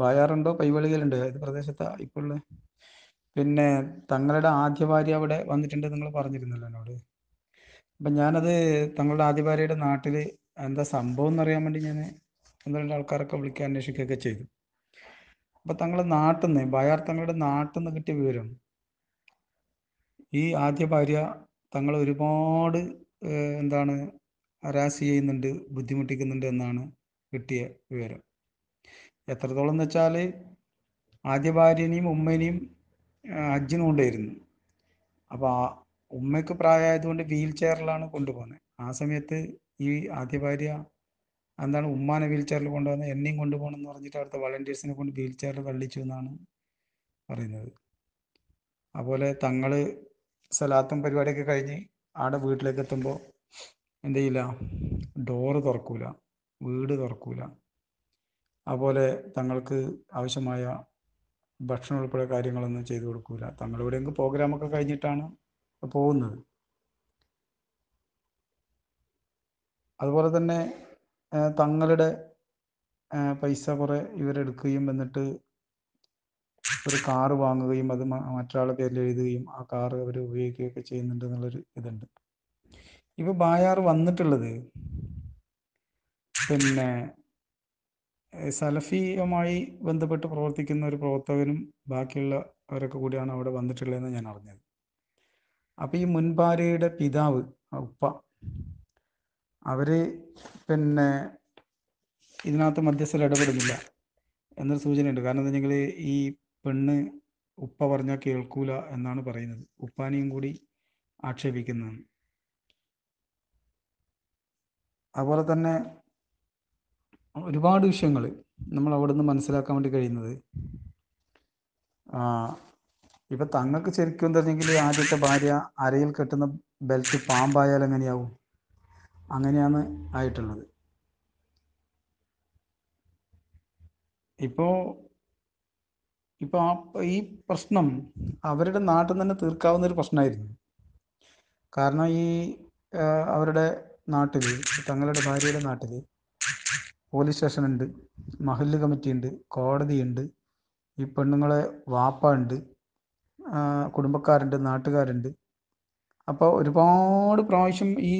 ബായാറുണ്ടോ പൈവളികളുണ്ട് ഏത് പ്രദേശത്താ ഇപ്പോൾ പിന്നെ തങ്ങളുടെ ആദ്യ ഭാര്യ അവിടെ വന്നിട്ടുണ്ട് നിങ്ങൾ പറഞ്ഞിരുന്നല്ലോ എന്നോട് അപ്പം ഞാനത് തങ്ങളുടെ ആദ്യ ഭാര്യയുടെ നാട്ടിൽ എന്താ സംഭവം എന്നറിയാൻ വേണ്ടി ഞാൻ ഒന്ന് രണ്ട് ആൾക്കാരൊക്കെ വിളിക്കാൻ അന്വേഷിക്കുകയൊക്കെ ചെയ്തു അപ്പം തങ്ങളുടെ നാട്ടിൽ നിന്ന് തങ്ങളുടെ നാട്ടിൽ നിന്ന് കിട്ടിയ വിവരം ഈ ആദ്യ ഭാര്യ തങ്ങൾ ഒരുപാട് എന്താണ് ഹരാസ് ചെയ്യുന്നുണ്ട് ബുദ്ധിമുട്ടിക്കുന്നുണ്ട് എന്നാണ് കിട്ടിയ വിവരം എത്രത്തോളം എന്ന് വെച്ചാൽ ആദ്യ ഭാര്യനെയും ഉമ്മനെയും ഹജ്ജിന് കൊണ്ടുവരുന്നു അപ്പോൾ ആ ഉമ്മയ്ക്ക് പ്രായമായതുകൊണ്ട് വീൽ ചെയറിലാണ് കൊണ്ടുപോകുന്നത് ആ സമയത്ത് ഈ ആദ്യ ഭാര്യ എന്താണ് ഉമ്മാനെ വീൽ ചെയറിൽ കൊണ്ടുവന്ന് എന്നെയും കൊണ്ടുപോകണം എന്ന് പറഞ്ഞിട്ട് അവിടുത്തെ വളണ്ടിയേഴ്സിനെ കൊണ്ട് വീൽ ചെയറിൽ തള്ളിച്ചു എന്നാണ് പറയുന്നത് അതുപോലെ തങ്ങൾ സലാത്തും പരിപാടിയൊക്കെ കഴിഞ്ഞ് ആടെ വീട്ടിലേക്ക് എത്തുമ്പോൾ എന്ത് ചെയ്യില്ല ഡോറ് തുറക്കൂല വീട് തുറക്കൂല അതുപോലെ തങ്ങൾക്ക് ആവശ്യമായ ഭക്ഷണം ഉൾപ്പെടെ കാര്യങ്ങളൊന്നും ചെയ്തു കൊടുക്കൂല തങ്ങൾ എവിടെയെങ്കിലും പ്രോഗ്രാമൊക്കെ കഴിഞ്ഞിട്ടാണ് പോകുന്നത് അതുപോലെ തന്നെ തങ്ങളുടെ പൈസ കുറെ ഇവരെടുക്കുകയും എന്നിട്ട് ഒരു കാറ് വാങ്ങുകയും അത് മറ്റൊരാളെ പേരിൽ എഴുതുകയും ആ കാറ് അവർ ഉപയോഗിക്കുകയൊക്കെ ചെയ്യുന്നുണ്ട് എന്നുള്ളൊരു ഇതുണ്ട് ഇപ്പൊ ബായാർ വന്നിട്ടുള്ളത് പിന്നെ സലഫിയുമായി ബന്ധപ്പെട്ട് പ്രവർത്തിക്കുന്ന ഒരു പ്രവർത്തകനും ബാക്കിയുള്ള അവരൊക്കെ കൂടിയാണ് അവിടെ വന്നിട്ടുള്ളതെന്ന് ഞാൻ അറിഞ്ഞത് അപ്പോൾ ഈ മുൻപാരയുടെ പിതാവ് ഉപ്പ അവര് പിന്നെ ഇതിനകത്ത് മധ്യസ്ഥൽ ഇടപെടുന്നില്ല എന്നൊരു സൂചനയുണ്ട് കാരണം എന്താ വെച്ചാൽ ഈ പെണ്ണ് ഉപ്പ പറഞ്ഞാൽ കേൾക്കൂല എന്നാണ് പറയുന്നത് ഉപ്പാനെയും കൂടി ആക്ഷേപിക്കുന്നതാണ് അതുപോലെ തന്നെ ഒരുപാട് വിഷയങ്ങൾ നമ്മൾ അവിടെ നിന്ന് മനസ്സിലാക്കാൻ വേണ്ടി കഴിയുന്നത് ഇപ്പൊ തങ്ങൾക്ക് ശരിക്കും തന്നെങ്കിൽ ആദ്യത്തെ ഭാര്യ അരയിൽ കെട്ടുന്ന ബെൽറ്റ് പാമ്പായാൽ എങ്ങനെയാവും അങ്ങനെയാണ് ആയിട്ടുള്ളത് ഇപ്പോ ഇപ്പൊ ആ ഈ പ്രശ്നം അവരുടെ നാട്ടിൽ തന്നെ തീർക്കാവുന്ന ഒരു പ്രശ്നമായിരുന്നു കാരണം ഈ അവരുടെ നാട്ടില് തങ്ങളുടെ ഭാര്യയുടെ നാട്ടില് പോലീസ് സ്റ്റേഷനുണ്ട് മഹല്ല് കമ്മിറ്റിയുണ്ട് കോടതിയുണ്ട് ഈ പെണ്ണുങ്ങളെ വാപ്പ ഉണ്ട് കുടുംബക്കാരുണ്ട് നാട്ടുകാരുണ്ട് അപ്പോൾ ഒരുപാട് പ്രാവശ്യം ഈ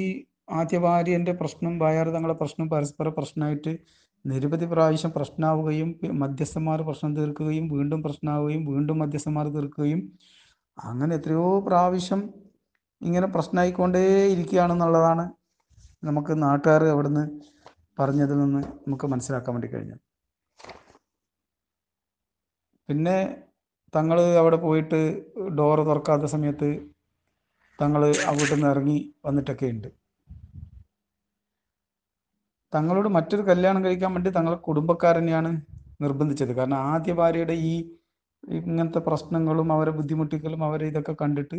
ആദ്യ ഭാര്യൻ്റെ പ്രശ്നം ഭാര്യ തങ്ങളെ പ്രശ്നം പരസ്പര പ്രശ്നമായിട്ട് നിരവധി പ്രാവശ്യം പ്രശ്നമാവുകയും മധ്യസ്ഥന്മാർ പ്രശ്നം തീർക്കുകയും വീണ്ടും പ്രശ്നമാവുകയും വീണ്ടും മധ്യസ്ഥന്മാർ തീർക്കുകയും അങ്ങനെ എത്രയോ പ്രാവശ്യം ഇങ്ങനെ പ്രശ്നമായിക്കൊണ്ടേ ഇരിക്കുകയാണെന്നുള്ളതാണ് നമുക്ക് നാട്ടുകാർ അവിടുന്ന് പറഞ്ഞതിൽ നിന്ന് നമുക്ക് മനസ്സിലാക്കാൻ വേണ്ടി കഴിഞ്ഞു പിന്നെ തങ്ങൾ അവിടെ പോയിട്ട് ഡോറ് തുറക്കാത്ത സമയത്ത് തങ്ങൾ അവിടെ നിന്ന് ഇറങ്ങി വന്നിട്ടൊക്കെ ഉണ്ട് തങ്ങളോട് മറ്റൊരു കല്യാണം കഴിക്കാൻ വേണ്ടി തങ്ങളെ കുടുംബക്കാരനെയാണ് നിർബന്ധിച്ചത് കാരണം ആദ്യ ഭാര്യയുടെ ഈ ഇങ്ങനത്തെ പ്രശ്നങ്ങളും അവരെ ബുദ്ധിമുട്ടിക്കലും അവരെ ഇതൊക്കെ കണ്ടിട്ട്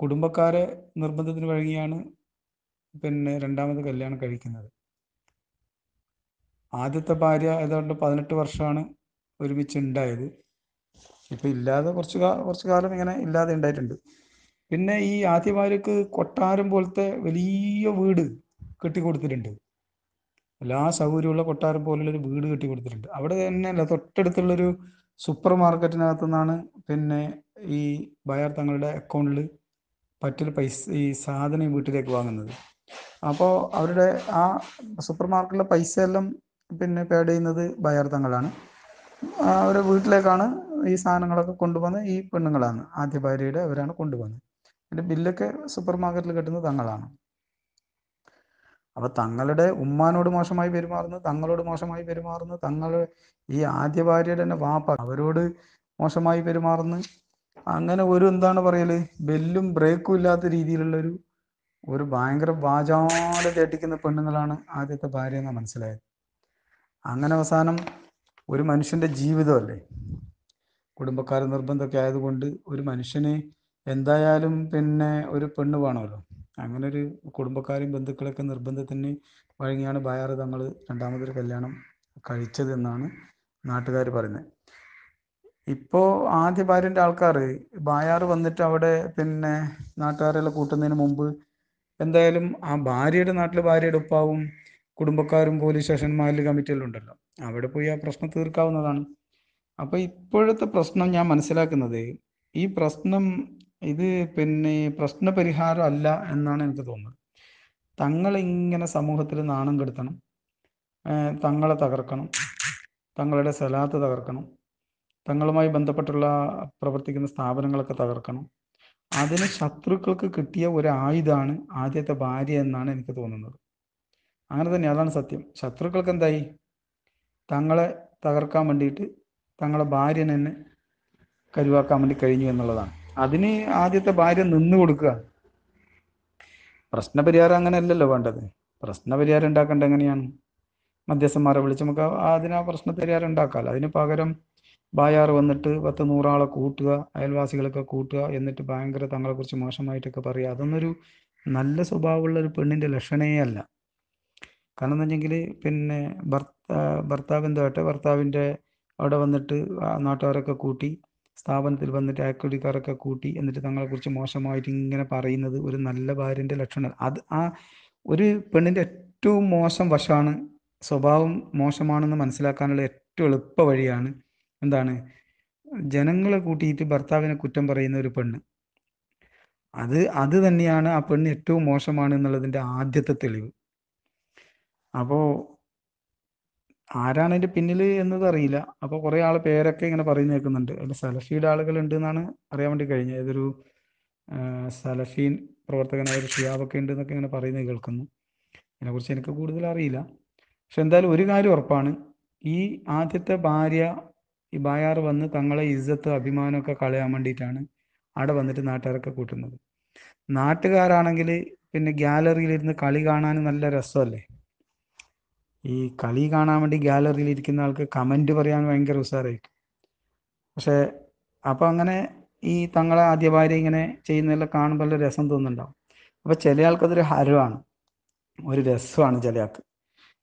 കുടുംബക്കാരെ നിർബന്ധത്തിന് വഴങ്ങിയാണ് പിന്നെ രണ്ടാമത് കല്യാണം കഴിക്കുന്നത് ആദ്യത്തെ ഭാര്യ ഏതാണ്ട് പതിനെട്ട് വർഷമാണ് ഒരുമിച്ച് ഉണ്ടായത് ഇപ്പം ഇല്ലാതെ കുറച്ച് കുറച്ച് കാലം ഇങ്ങനെ ഇല്ലാതെ ഉണ്ടായിട്ടുണ്ട് പിന്നെ ഈ ആദ്യ ഭാര്യക്ക് കൊട്ടാരം പോലത്തെ വലിയ വീട് കെട്ടിക്കൊടുത്തിട്ടുണ്ട് എല്ലാ സൗകര്യമുള്ള കൊട്ടാരം പോലുള്ളൊരു വീട് കെട്ടിക്കൊടുത്തിട്ടുണ്ട് അവിടെ അല്ല തൊട്ടടുത്തുള്ളൊരു സൂപ്പർ മാർക്കറ്റിനകത്തു നിന്നാണ് പിന്നെ ഈ ബയർ തങ്ങളുടെ അക്കൗണ്ടിൽ പറ്റിൽ പൈസ ഈ സാധനം വീട്ടിലേക്ക് വാങ്ങുന്നത് അപ്പോൾ അവരുടെ ആ സൂപ്പർ മാർക്കറ്റിലെ പൈസ എല്ലാം പിന്നെ പേഡ് ചെയ്യുന്നത് ബയർ തങ്ങളാണ് അവരെ വീട്ടിലേക്കാണ് ഈ സാധനങ്ങളൊക്കെ കൊണ്ടുപോകുന്നത് ഈ പെണ്ണുങ്ങളാണ് ആദ്യ ഭാര്യയുടെ അവരാണ് കൊണ്ടുപോകുന്നത് അതിൻ്റെ ബില്ലൊക്കെ സൂപ്പർ മാർക്കറ്റിൽ കിട്ടുന്നത് തങ്ങളാണ് അപ്പോൾ തങ്ങളുടെ ഉമ്മാനോട് മോശമായി പെരുമാറുന്നു തങ്ങളോട് മോശമായി പെരുമാറുന്നു തങ്ങൾ ഈ ആദ്യ ഭാര്യയുടെ തന്നെ വാപ്പ അവരോട് മോശമായി പെരുമാറുന്നു അങ്ങനെ ഒരു എന്താണ് പറയല് ബെല്ലും ബ്രേക്കും ഇല്ലാത്ത രീതിയിലുള്ളൊരു ഒരു ഭയങ്കര വാചാട് തേട്ടിക്കുന്ന പെണ്ണുങ്ങളാണ് ആദ്യത്തെ ഭാര്യ എന്ന് മനസ്സിലായത് അങ്ങനെ അവസാനം ഒരു മനുഷ്യൻ്റെ ജീവിതമല്ലേ കുടുംബക്കാർ നിർബന്ധമൊക്കെ ആയതുകൊണ്ട് ഒരു മനുഷ്യന് എന്തായാലും പിന്നെ ഒരു പെണ്ണ് വേണമല്ലോ അങ്ങനെ ഒരു കുടുംബക്കാരും ബന്ധുക്കളൊക്കെ നിർബന്ധത്തിന് വഴങ്ങിയാണ് ബായാറ് തങ്ങൾ രണ്ടാമതൊരു കല്യാണം കഴിച്ചതെന്നാണ് നാട്ടുകാർ പറയുന്നത് ഇപ്പോൾ ആദ്യ ഭാര്യൻ്റെ ആൾക്കാർ ബായാറ് വന്നിട്ട് അവിടെ പിന്നെ നാട്ടുകാരെല്ലാം കൂട്ടുന്നതിന് മുമ്പ് എന്തായാലും ആ ഭാര്യയുടെ നാട്ടിൽ ഭാര്യ ഉപ്പാവും കുടുംബക്കാരും പോലീസ് സ്റ്റേഷന്മാരിൽ കമ്മിറ്റിയിലുണ്ടല്ലോ അവിടെ പോയി ആ പ്രശ്നം തീർക്കാവുന്നതാണ് അപ്പോൾ ഇപ്പോഴത്തെ പ്രശ്നം ഞാൻ മനസ്സിലാക്കുന്നത് ഈ പ്രശ്നം ഇത് പിന്നെ പ്രശ്ന പരിഹാരം അല്ല എന്നാണ് എനിക്ക് തോന്നുന്നത് തങ്ങളെ ഇങ്ങനെ സമൂഹത്തിൽ നാണം കെടുത്തണം തങ്ങളെ തകർക്കണം തങ്ങളുടെ സ്ഥലത്ത് തകർക്കണം തങ്ങളുമായി ബന്ധപ്പെട്ടുള്ള പ്രവർത്തിക്കുന്ന സ്ഥാപനങ്ങളൊക്കെ തകർക്കണം അതിന് ശത്രുക്കൾക്ക് കിട്ടിയ ഒരു ആയുധമാണ് ആദ്യത്തെ ഭാര്യ എന്നാണ് എനിക്ക് തോന്നുന്നത് അങ്ങനെ തന്നെ അതാണ് സത്യം ശത്രുക്കൾക്ക് എന്തായി തങ്ങളെ തകർക്കാൻ വേണ്ടിയിട്ട് തങ്ങളെ ഭാര്യ തന്നെ കരുവാക്കാൻ വേണ്ടി കഴിഞ്ഞു എന്നുള്ളതാണ് അതിന് ആദ്യത്തെ ഭാര്യ നിന്നു കൊടുക്കുക പ്രശ്നപരിഹാരം അങ്ങനെ അല്ലല്ലോ വേണ്ടത് പ്രശ്നപരിഹാരം ഉണ്ടാക്കേണ്ട എങ്ങനെയാണ് മധ്യസ്ഥന്മാരെ വിളിച്ച് നമുക്ക് അതിനാ പ്രശ്നപരിഹാരം ഉണ്ടാക്കാമല്ലോ അതിന് പകരം ബായാർ വന്നിട്ട് പത്ത് നൂറാളെ കൂട്ടുക അയൽവാസികളൊക്കെ കൂട്ടുക എന്നിട്ട് ഭയങ്കര തങ്ങളെക്കുറിച്ച് മോശമായിട്ടൊക്കെ പറയുക അതൊന്നൊരു നല്ല സ്വഭാവമുള്ള ഒരു പെണ്ണിൻ്റെ ലക്ഷണേ അല്ല കാരണം എന്നുവെച്ചെങ്കിൽ പിന്നെ ഭർത്താ ഭർത്താവ് എന്താകട്ടെ ഭർത്താവിൻ്റെ അവിടെ വന്നിട്ട് നാട്ടുകാരൊക്കെ കൂട്ടി സ്ഥാപനത്തിൽ വന്നിട്ട് ആക്ടിവിറ്റിക്കാരൊക്കെ കൂട്ടി എന്നിട്ട് തങ്ങളെക്കുറിച്ച് മോശമായിട്ട് ഇങ്ങനെ പറയുന്നത് ഒരു നല്ല ഭാര്യൻ്റെ ലക്ഷണം അത് ആ ഒരു പെണ്ണിൻ്റെ ഏറ്റവും മോശം വശമാണ് സ്വഭാവം മോശമാണെന്ന് മനസ്സിലാക്കാനുള്ള ഏറ്റവും എളുപ്പ വഴിയാണ് എന്താണ് ജനങ്ങളെ കൂട്ടിയിട്ട് ഭർത്താവിനെ കുറ്റം പറയുന്ന ഒരു പെണ്ണ് അത് അത് തന്നെയാണ് ആ പെണ്ണ് ഏറ്റവും മോശമാണ് എന്നുള്ളതിൻ്റെ ആദ്യത്തെ തെളിവ് അപ്പോൾ ആരാണ് അതിന്റെ പിന്നിൽ എന്നത് അറിയില്ല അപ്പോൾ കുറേ ആൾ പേരൊക്കെ ഇങ്ങനെ പറയുന്ന കേൾക്കുന്നുണ്ട് അതിൽ സലഫിയുടെ ഉണ്ട് എന്നാണ് അറിയാൻ വേണ്ടി കഴിഞ്ഞത് ഏതൊരു സലഫീൻ പ്രവർത്തകനായ ഒരു ഷിയാബൊക്കെ ഉണ്ട് എന്നൊക്കെ ഇങ്ങനെ പറയുന്നത് കേൾക്കുന്നു അതിനെക്കുറിച്ച് എനിക്ക് കൂടുതൽ അറിയില്ല പക്ഷെ എന്തായാലും ഒരു കാര്യം ഉറപ്പാണ് ഈ ആദ്യത്തെ ഭാര്യ ഈ ബായാർ വന്ന് തങ്ങളെ ഇജ്ജത്ത് അഭിമാനമൊക്കെ കളയാൻ വേണ്ടിയിട്ടാണ് അവിടെ വന്നിട്ട് നാട്ടുകാരൊക്കെ കൂട്ടുന്നത് നാട്ടുകാരാണെങ്കിൽ പിന്നെ ഗ്യാലറിയിലിരുന്ന് കളി കാണാൻ നല്ല രസമല്ലേ ഈ കളി കാണാൻ വേണ്ടി ഗാലറിയിൽ ഇരിക്കുന്ന ആൾക്ക് കമന്റ് പറയാൻ ഭയങ്കര ഉസാറായിരിക്കും പക്ഷേ അപ്പോൾ അങ്ങനെ ഈ തങ്ങളെ ആദ്യ ഭാര്യ ഇങ്ങനെ ചെയ്യുന്നതെല്ലാം കാണുമ്പോൾ നല്ല രസം തോന്നുന്നുണ്ടാവും അപ്പോൾ ചില ആൾക്കതൊരു ഹരമാണ് ഒരു രസമാണ് ചില ആൾക്ക്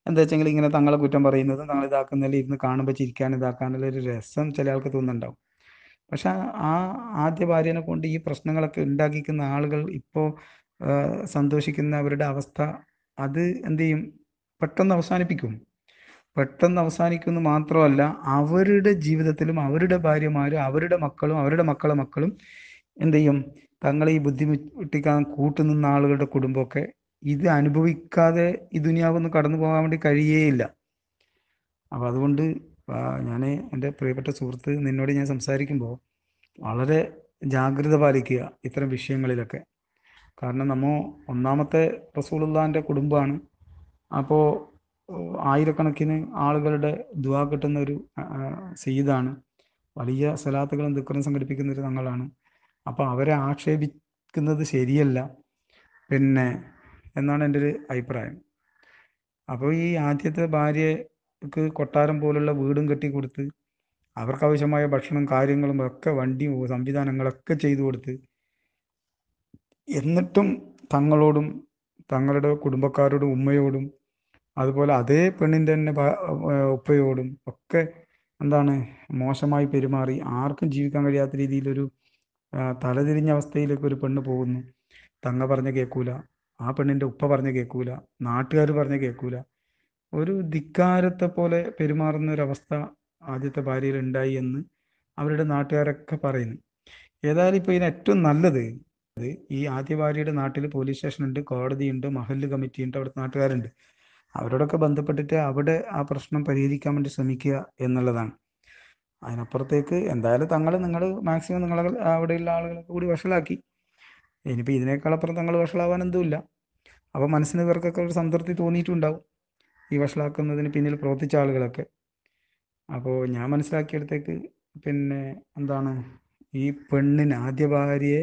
എന്താ വെച്ചെങ്കിൽ ഇങ്ങനെ തങ്ങളെ കുറ്റം പറയുന്നതും തങ്ങൾ ഇതാക്കുന്നതിൽ ഇരുന്ന് കാണുമ്പോൾ ചിരിക്കാൻ ഇതാക്കാനുള്ള ഒരു രസം ചില ആൾക്ക് തോന്നുന്നുണ്ടാവും പക്ഷെ ആ ആദ്യ ഭാര്യനെ കൊണ്ട് ഈ പ്രശ്നങ്ങളൊക്കെ ഉണ്ടാക്കിക്കുന്ന ആളുകൾ ഇപ്പോൾ സന്തോഷിക്കുന്നവരുടെ അവസ്ഥ അത് എന്ത് ചെയ്യും പെട്ടെന്ന് അവസാനിപ്പിക്കും പെട്ടെന്ന് അവസാനിക്കുന്നു മാത്രമല്ല അവരുടെ ജീവിതത്തിലും അവരുടെ ഭാര്യമാരും അവരുടെ മക്കളും അവരുടെ മക്കളെ മക്കളും എന്ത് ചെയ്യും തങ്ങളെ ഈ ബുദ്ധിമുട്ടിക്കാൻ കൂട്ടുനിന്ന ആളുകളുടെ കുടുംബമൊക്കെ ഇത് അനുഭവിക്കാതെ ഈ ദുനിയാവൊന്ന് കടന്നു പോകാൻ വേണ്ടി കഴിയേയില്ല അപ്പോൾ അതുകൊണ്ട് ഞാൻ എൻ്റെ പ്രിയപ്പെട്ട സുഹൃത്ത് നിന്നോട് ഞാൻ സംസാരിക്കുമ്പോൾ വളരെ ജാഗ്രത പാലിക്കുക ഇത്തരം വിഷയങ്ങളിലൊക്കെ കാരണം നമ്മൾ ഒന്നാമത്തെ റസൂൾ കുടുംബമാണ് അപ്പോൾ ആയിരക്കണക്കിന് ആളുകളുടെ ദുവാ കിട്ടുന്ന ഒരു സെയ്താണ് വലിയ സലാത്തുകളും ദുഃഖം സംഘടിപ്പിക്കുന്ന ഒരു തങ്ങളാണ് അപ്പോൾ അവരെ ആക്ഷേപിക്കുന്നത് ശരിയല്ല പിന്നെ എന്നാണ് എൻ്റെ ഒരു അഭിപ്രായം അപ്പോൾ ഈ ആദ്യത്തെ ഭാര്യക്ക് കൊട്ടാരം പോലുള്ള വീടും കെട്ടി കൊടുത്ത് അവർക്ക് ആവശ്യമായ ഭക്ഷണം കാര്യങ്ങളും ഒക്കെ വണ്ടി സംവിധാനങ്ങളൊക്കെ ചെയ്തു കൊടുത്ത് എന്നിട്ടും തങ്ങളോടും തങ്ങളുടെ കുടുംബക്കാരോടും ഉമ്മയോടും അതുപോലെ അതേ പെണ്ണിൻ്റെ തന്നെ ഉപ്പയോടും ഒക്കെ എന്താണ് മോശമായി പെരുമാറി ആർക്കും ജീവിക്കാൻ കഴിയാത്ത രീതിയിലൊരു തലതിരിഞ്ഞ അവസ്ഥയിലേക്ക് ഒരു പെണ്ണ് പോകുന്നു തങ്ങ പറഞ്ഞ കേൾക്കൂല ആ പെണ്ണിൻ്റെ ഉപ്പ പറഞ്ഞ കേൾക്കൂല നാട്ടുകാർ പറഞ്ഞ കേൾക്കൂല ഒരു ധിക്കാരത്തെ പോലെ പെരുമാറുന്ന ഒരവസ്ഥ ആദ്യത്തെ ഭാര്യയിൽ ഉണ്ടായി എന്ന് അവരുടെ നാട്ടുകാരൊക്കെ പറയുന്നു ഏതായാലും ഇപ്പോൾ ഇതിന് ഏറ്റവും നല്ലത് ഈ ആദ്യ ഭാര്യയുടെ നാട്ടിൽ പോലീസ് സ്റ്റേഷനുണ്ട് കോടതിയുണ്ട് കമ്മിറ്റി കമ്മിറ്റിയുണ്ട് അവിടുത്തെ നാട്ടുകാരുണ്ട് അവരോടൊക്കെ ബന്ധപ്പെട്ടിട്ട് അവിടെ ആ പ്രശ്നം പരിഹരിക്കാൻ വേണ്ടി ശ്രമിക്കുക എന്നുള്ളതാണ് അതിനപ്പുറത്തേക്ക് എന്തായാലും തങ്ങൾ നിങ്ങൾ മാക്സിമം നിങ്ങൾ അവിടെയുള്ള ആളുകളൊക്കെ കൂടി വഷളാക്കി ഇനിയിപ്പോൾ ഇതിനേക്കാളപ്പുറം തങ്ങൾ വഷളാവാൻ എന്തുമില്ല അപ്പോൾ മനസ്സിന് ഇവർക്കൊക്കെ ഒരു സംതൃപ്തി തോന്നിയിട്ടുണ്ടാവും ഈ വഷളാക്കുന്നതിന് പിന്നിൽ പ്രവർത്തിച്ച ആളുകളൊക്കെ അപ്പോൾ ഞാൻ മനസ്സിലാക്കിയെടുത്തേക്ക് പിന്നെ എന്താണ് ഈ പെണ്ണിന് ആദ്യ ഭാര്യയെ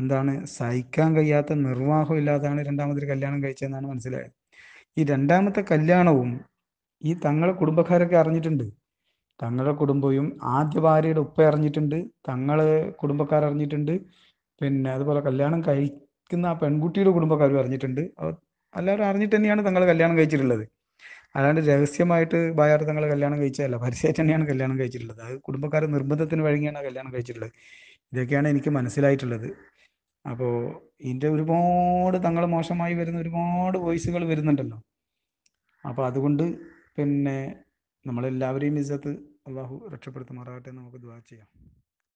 എന്താണ് സഹിക്കാൻ കഴിയാത്ത നിർവാഹം ഇല്ലാതാണ് രണ്ടാമതൊരു കല്യാണം കഴിച്ചതെന്നാണ് മനസ്സിലായത് ഈ രണ്ടാമത്തെ കല്യാണവും ഈ തങ്ങളെ കുടുംബക്കാരൊക്കെ അറിഞ്ഞിട്ടുണ്ട് തങ്ങളുടെ കുടുംബവും ആദ്യ ഭാര്യയുടെ ഉപ്പ അറിഞ്ഞിട്ടുണ്ട് തങ്ങളെ കുടുംബക്കാർ അറിഞ്ഞിട്ടുണ്ട് പിന്നെ അതുപോലെ കല്യാണം കഴിക്കുന്ന ആ പെൺകുട്ടിയുടെ കുടുംബക്കാരും അറിഞ്ഞിട്ടുണ്ട് എല്ലാവരും അറിഞ്ഞിട്ട് തന്നെയാണ് തങ്ങൾ കല്യാണം കഴിച്ചിട്ടുള്ളത് അല്ലാണ്ട് രഹസ്യമായിട്ട് ഭാര്യ തങ്ങളെ കല്യാണം കഴിച്ചതല്ല പരസ്യമായിട്ട് തന്നെയാണ് കല്യാണം കഴിച്ചിട്ടുള്ളത് അത് കുടുംബക്കാരുടെ നിർബന്ധത്തിന് വഴങ്ങിയാണ് കല്യാണം കഴിച്ചിട്ടുള്ളത് ഇതൊക്കെയാണ് എനിക്ക് മനസ്സിലായിട്ടുള്ളത് അപ്പോൾ ഇതിന്റെ ഒരുപാട് തങ്ങൾ മോശമായി വരുന്ന ഒരുപാട് വോയിസുകൾ വരുന്നുണ്ടല്ലോ അപ്പോൾ അതുകൊണ്ട് പിന്നെ നമ്മളെല്ലാവരെയും ഇസ്സത്ത് അള്ളാഹു രക്ഷപ്പെടുത്തുമാറാകട്ടെ നമുക്ക് ദ്വാ ചെയ്യാം